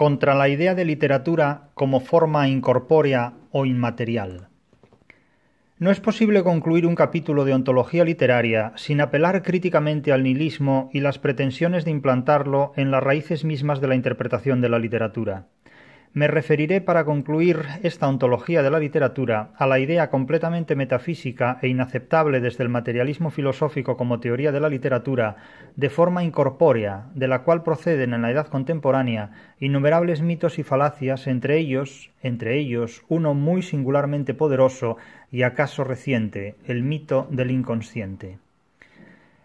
contra la idea de literatura como forma incorpórea o inmaterial. No es posible concluir un capítulo de ontología literaria sin apelar críticamente al nihilismo y las pretensiones de implantarlo en las raíces mismas de la interpretación de la literatura me referiré para concluir esta ontología de la literatura a la idea completamente metafísica e inaceptable desde el materialismo filosófico como teoría de la literatura de forma incorpórea, de la cual proceden en la edad contemporánea innumerables mitos y falacias, entre ellos, entre ellos uno muy singularmente poderoso y acaso reciente, el mito del inconsciente.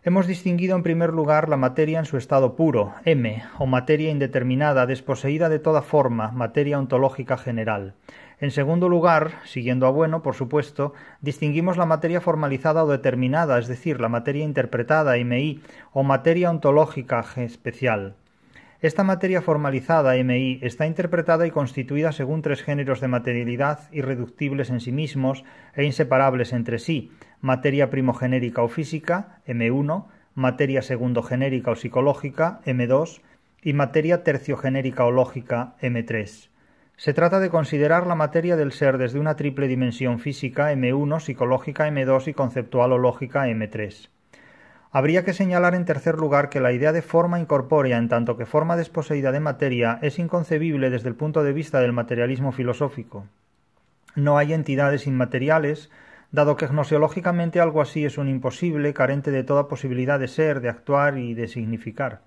Hemos distinguido en primer lugar la materia en su estado puro, M, o materia indeterminada, desposeída de toda forma, materia ontológica general. En segundo lugar, siguiendo a bueno, por supuesto, distinguimos la materia formalizada o determinada, es decir, la materia interpretada, MI, o materia ontológica especial. Esta materia formalizada, MI, está interpretada y constituida según tres géneros de materialidad irreductibles en sí mismos e inseparables entre sí, materia primogenérica o física, M1, materia segundogenérica o psicológica, M2, y materia terciogenérica o lógica, M3. Se trata de considerar la materia del ser desde una triple dimensión física, M1, psicológica, M2 y conceptual o lógica, M3. Habría que señalar en tercer lugar que la idea de forma incorpórea en tanto que forma desposeída de materia es inconcebible desde el punto de vista del materialismo filosófico. No hay entidades inmateriales, dado que gnoseológicamente algo así es un imposible, carente de toda posibilidad de ser, de actuar y de significar.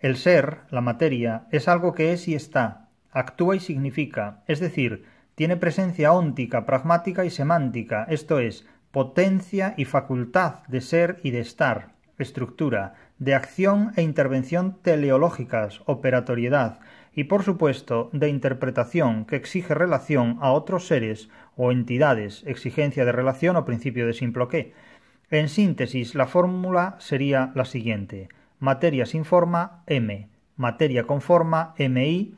El ser, la materia, es algo que es y está, actúa y significa, es decir, tiene presencia óntica, pragmática y semántica, esto es, potencia y facultad de ser y de estar estructura, de acción e intervención teleológicas, operatoriedad y, por supuesto, de interpretación que exige relación a otros seres o entidades, exigencia de relación o principio de que. En síntesis, la fórmula sería la siguiente. Materia sin forma, M. Materia con forma, MI,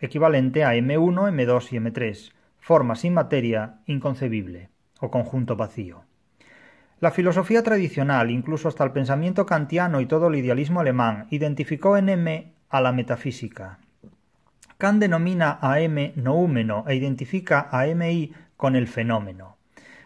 equivalente a M1, M2 y M3. Forma sin materia, inconcebible o conjunto vacío. La filosofía tradicional, incluso hasta el pensamiento kantiano y todo el idealismo alemán, identificó en M a la metafísica. Kant denomina a M noúmeno e identifica a MI con el fenómeno.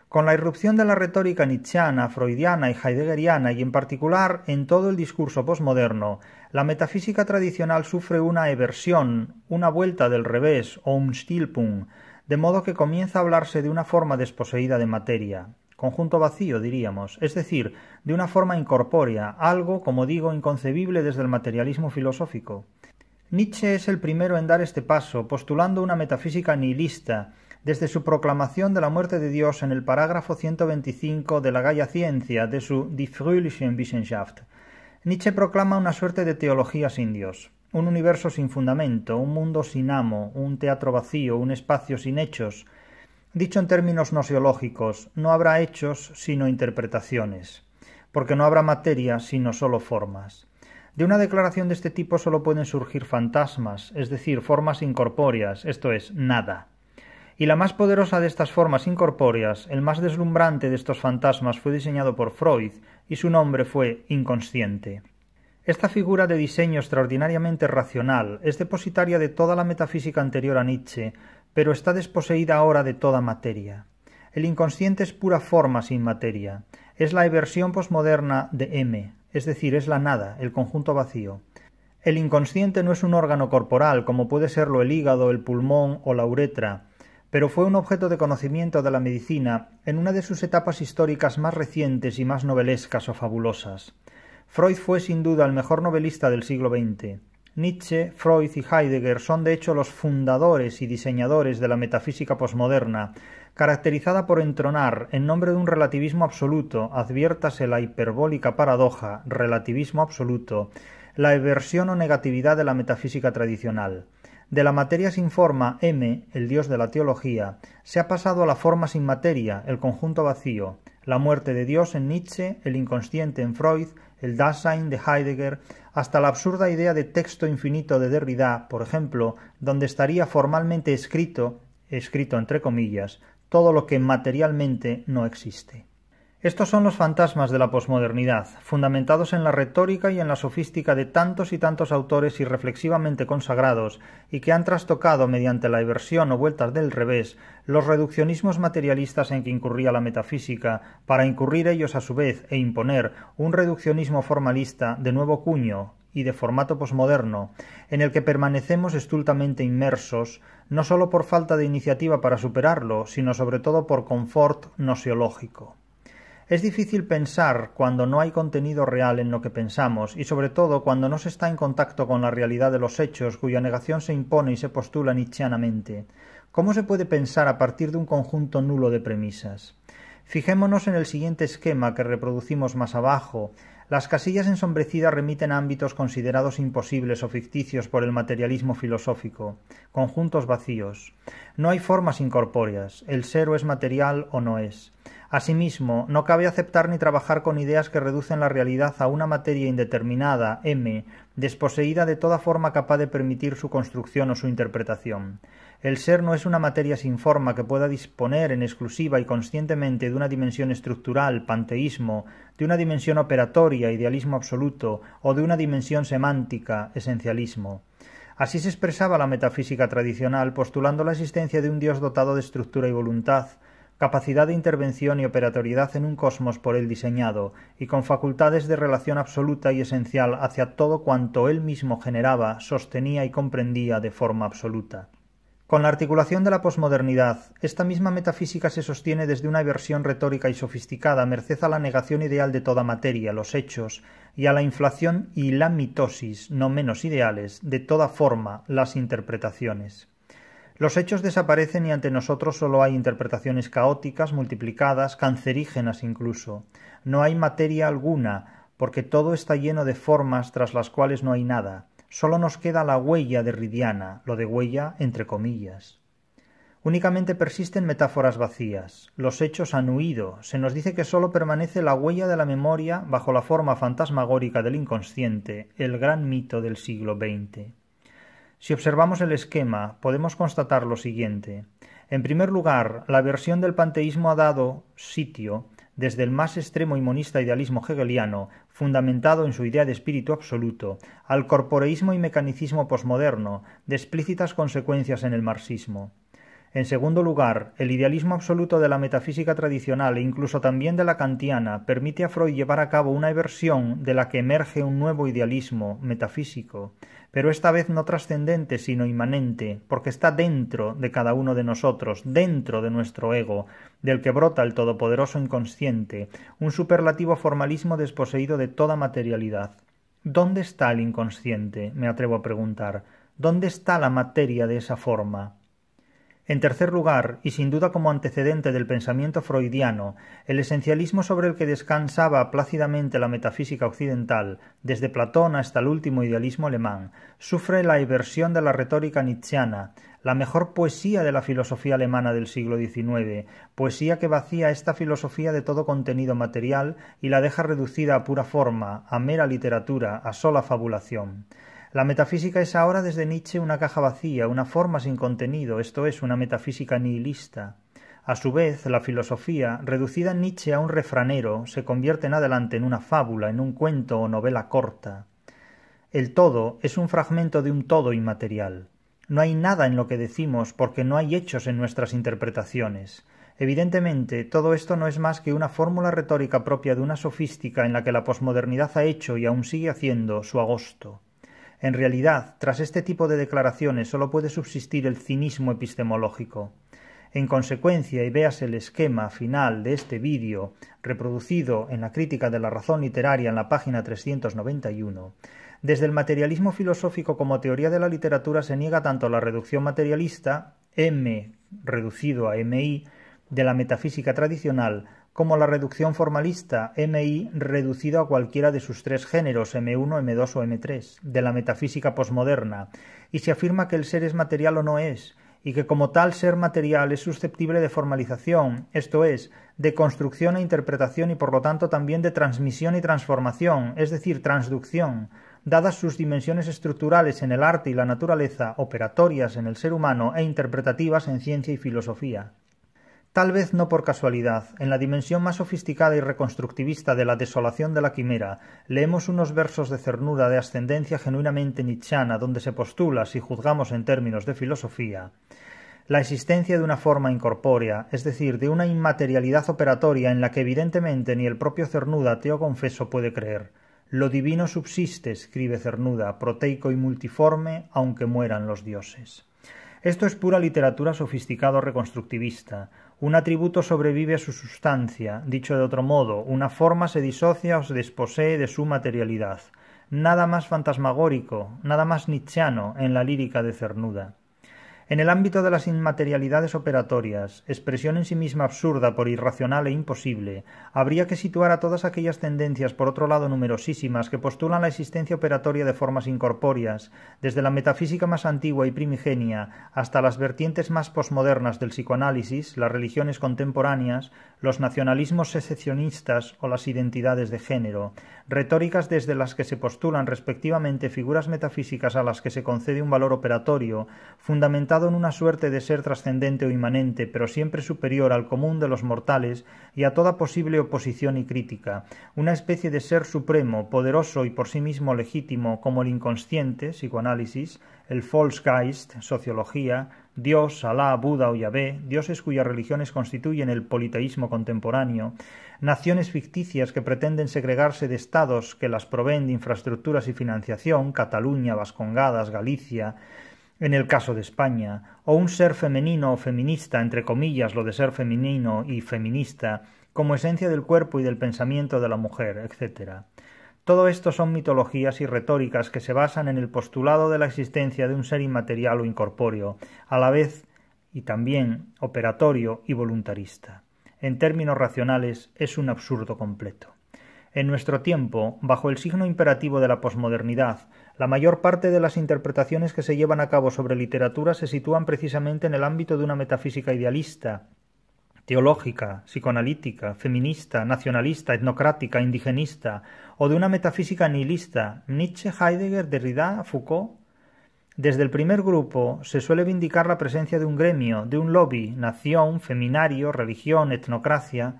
Con la irrupción de la retórica nietzscheana, freudiana y heideggeriana, y en particular en todo el discurso posmoderno, la metafísica tradicional sufre una eversión, una vuelta del revés o un Stilpung, de modo que comienza a hablarse de una forma desposeída de materia conjunto vacío, diríamos, es decir, de una forma incorpórea, algo, como digo, inconcebible desde el materialismo filosófico. Nietzsche es el primero en dar este paso, postulando una metafísica nihilista, desde su proclamación de la muerte de Dios en el parágrafo 125 de la gaia Ciencia de su Die Fröhliche Wissenschaft. Nietzsche proclama una suerte de teología sin Dios, un universo sin fundamento, un mundo sin amo, un teatro vacío, un espacio sin hechos, Dicho en términos nosiológicos, no habrá hechos sino interpretaciones, porque no habrá materia sino solo formas. De una declaración de este tipo solo pueden surgir fantasmas, es decir, formas incorpóreas, esto es, nada. Y la más poderosa de estas formas incorpóreas, el más deslumbrante de estos fantasmas, fue diseñado por Freud y su nombre fue inconsciente. Esta figura de diseño extraordinariamente racional es depositaria de toda la metafísica anterior a Nietzsche, pero está desposeída ahora de toda materia. El inconsciente es pura forma sin materia, es la eversión posmoderna de M, es decir, es la nada, el conjunto vacío. El inconsciente no es un órgano corporal, como puede serlo el hígado, el pulmón o la uretra, pero fue un objeto de conocimiento de la medicina en una de sus etapas históricas más recientes y más novelescas o fabulosas. Freud fue sin duda el mejor novelista del siglo XX. Nietzsche, Freud y Heidegger son de hecho los fundadores y diseñadores de la metafísica posmoderna, caracterizada por entronar, en nombre de un relativismo absoluto, adviértase la hiperbólica paradoja, relativismo absoluto, la eversión o negatividad de la metafísica tradicional. De la materia sin forma, M, el dios de la teología, se ha pasado a la forma sin materia, el conjunto vacío, la muerte de Dios en Nietzsche, el inconsciente en Freud, el Dasein de Heidegger, hasta la absurda idea de texto infinito de Derrida, por ejemplo, donde estaría formalmente escrito, escrito entre comillas, todo lo que materialmente no existe. Estos son los fantasmas de la posmodernidad, fundamentados en la retórica y en la sofística de tantos y tantos autores irreflexivamente consagrados, y que han trastocado mediante la inversión o vueltas del revés los reduccionismos materialistas en que incurría la metafísica, para incurrir ellos a su vez e imponer un reduccionismo formalista de nuevo cuño, y de formato posmoderno, en el que permanecemos estultamente inmersos, no sólo por falta de iniciativa para superarlo, sino sobre todo por confort nosiológico. Es difícil pensar cuando no hay contenido real en lo que pensamos y sobre todo cuando no se está en contacto con la realidad de los hechos cuya negación se impone y se postula nichianamente. ¿Cómo se puede pensar a partir de un conjunto nulo de premisas? Fijémonos en el siguiente esquema que reproducimos más abajo, las casillas ensombrecidas remiten ámbitos considerados imposibles o ficticios por el materialismo filosófico, conjuntos vacíos. No hay formas incorpóreas, el ser o es material o no es. Asimismo, no cabe aceptar ni trabajar con ideas que reducen la realidad a una materia indeterminada, M, desposeída de toda forma capaz de permitir su construcción o su interpretación. El ser no es una materia sin forma que pueda disponer en exclusiva y conscientemente de una dimensión estructural, panteísmo, de una dimensión operatoria, idealismo absoluto, o de una dimensión semántica, esencialismo. Así se expresaba la metafísica tradicional, postulando la existencia de un Dios dotado de estructura y voluntad, capacidad de intervención y operatoriedad en un cosmos por él diseñado, y con facultades de relación absoluta y esencial hacia todo cuanto él mismo generaba, sostenía y comprendía de forma absoluta. Con la articulación de la posmodernidad, esta misma metafísica se sostiene desde una versión retórica y sofisticada, merced a la negación ideal de toda materia, los hechos, y a la inflación y la mitosis, no menos ideales, de toda forma, las interpretaciones. Los hechos desaparecen y ante nosotros solo hay interpretaciones caóticas, multiplicadas, cancerígenas incluso. No hay materia alguna, porque todo está lleno de formas tras las cuales no hay nada Solo nos queda la huella de Ridiana, lo de huella entre comillas. Únicamente persisten metáforas vacías. Los hechos han huido. Se nos dice que solo permanece la huella de la memoria bajo la forma fantasmagórica del inconsciente, el gran mito del siglo XX. Si observamos el esquema, podemos constatar lo siguiente. En primer lugar, la versión del panteísmo ha dado sitio desde el más extremo y monista idealismo hegeliano, fundamentado en su idea de espíritu absoluto, al corporeísmo y mecanicismo posmoderno, de explícitas consecuencias en el marxismo. En segundo lugar, el idealismo absoluto de la metafísica tradicional e incluso también de la kantiana permite a Freud llevar a cabo una versión de la que emerge un nuevo idealismo metafísico, pero esta vez no trascendente sino inmanente, porque está dentro de cada uno de nosotros, dentro de nuestro ego, del que brota el todopoderoso inconsciente, un superlativo formalismo desposeído de toda materialidad. ¿Dónde está el inconsciente? me atrevo a preguntar. ¿Dónde está la materia de esa forma? En tercer lugar, y sin duda como antecedente del pensamiento freudiano, el esencialismo sobre el que descansaba plácidamente la metafísica occidental, desde Platón hasta el último idealismo alemán, sufre la inversión de la retórica nietzscheana, la mejor poesía de la filosofía alemana del siglo XIX, poesía que vacía esta filosofía de todo contenido material y la deja reducida a pura forma, a mera literatura, a sola fabulación. La metafísica es ahora desde Nietzsche una caja vacía, una forma sin contenido, esto es, una metafísica nihilista. A su vez, la filosofía, reducida en Nietzsche a un refranero, se convierte en adelante en una fábula, en un cuento o novela corta. El todo es un fragmento de un todo inmaterial. No hay nada en lo que decimos porque no hay hechos en nuestras interpretaciones. Evidentemente, todo esto no es más que una fórmula retórica propia de una sofística en la que la posmodernidad ha hecho y aún sigue haciendo su agosto. En realidad, tras este tipo de declaraciones solo puede subsistir el cinismo epistemológico. En consecuencia, y veas el esquema final de este vídeo, reproducido en la crítica de la razón literaria en la página 391, desde el materialismo filosófico como teoría de la literatura se niega tanto la reducción materialista, M reducido a MI, de la metafísica tradicional, como la reducción formalista MI reducido a cualquiera de sus tres géneros M1, M2 o M3 de la metafísica posmoderna, y se afirma que el ser es material o no es, y que como tal ser material es susceptible de formalización, esto es, de construcción e interpretación y por lo tanto también de transmisión y transformación, es decir, transducción, dadas sus dimensiones estructurales en el arte y la naturaleza, operatorias en el ser humano e interpretativas en ciencia y filosofía. Tal vez no por casualidad, en la dimensión más sofisticada y reconstructivista de la desolación de la quimera, leemos unos versos de Cernuda de ascendencia genuinamente nichana donde se postula, si juzgamos en términos de filosofía, la existencia de una forma incorpórea, es decir, de una inmaterialidad operatoria en la que evidentemente ni el propio Cernuda, teo confeso, puede creer. Lo divino subsiste, escribe Cernuda, proteico y multiforme, aunque mueran los dioses. Esto es pura literatura sofisticado reconstructivista, un atributo sobrevive a su sustancia, dicho de otro modo, una forma se disocia o se desposee de su materialidad. Nada más fantasmagórico, nada más nietzscheano en la lírica de Cernuda. En el ámbito de las inmaterialidades operatorias, expresión en sí misma absurda por irracional e imposible, habría que situar a todas aquellas tendencias, por otro lado numerosísimas, que postulan la existencia operatoria de formas incorpóreas, desde la metafísica más antigua y primigenia hasta las vertientes más posmodernas del psicoanálisis, las religiones contemporáneas, los nacionalismos secesionistas o las identidades de género, retóricas desde las que se postulan respectivamente figuras metafísicas a las que se concede un valor operatorio, fundamental en una suerte de ser trascendente o inmanente, pero siempre superior al común de los mortales y a toda posible oposición y crítica, una especie de ser supremo, poderoso y por sí mismo legítimo, como el inconsciente, psicoanálisis, el Volksgeist, sociología, Dios, Alá, Buda o Yahvé, dioses cuyas religiones constituyen el politeísmo contemporáneo, naciones ficticias que pretenden segregarse de estados que las proveen de infraestructuras y financiación, Cataluña, Vascongadas, Galicia, en el caso de España, o un ser femenino o feminista, entre comillas lo de ser femenino y feminista, como esencia del cuerpo y del pensamiento de la mujer, etc. Todo esto son mitologías y retóricas que se basan en el postulado de la existencia de un ser inmaterial o incorpóreo, a la vez y también operatorio y voluntarista. En términos racionales, es un absurdo completo. En nuestro tiempo, bajo el signo imperativo de la posmodernidad, la mayor parte de las interpretaciones que se llevan a cabo sobre literatura se sitúan precisamente en el ámbito de una metafísica idealista, teológica, psicoanalítica, feminista, nacionalista, etnocrática, indigenista, o de una metafísica nihilista, Nietzsche, Heidegger, Derrida, Foucault. Desde el primer grupo se suele vindicar la presencia de un gremio, de un lobby, nación, feminario, religión, etnocracia,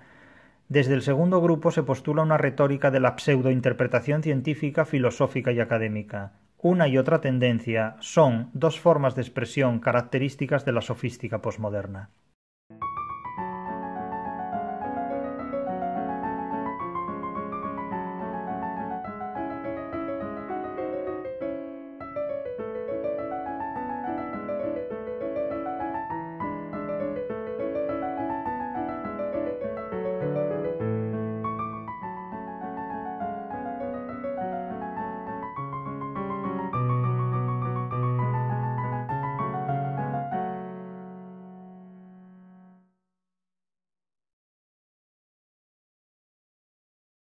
desde el segundo grupo se postula una retórica de la pseudointerpretación científica, filosófica y académica. Una y otra tendencia son dos formas de expresión características de la sofística posmoderna.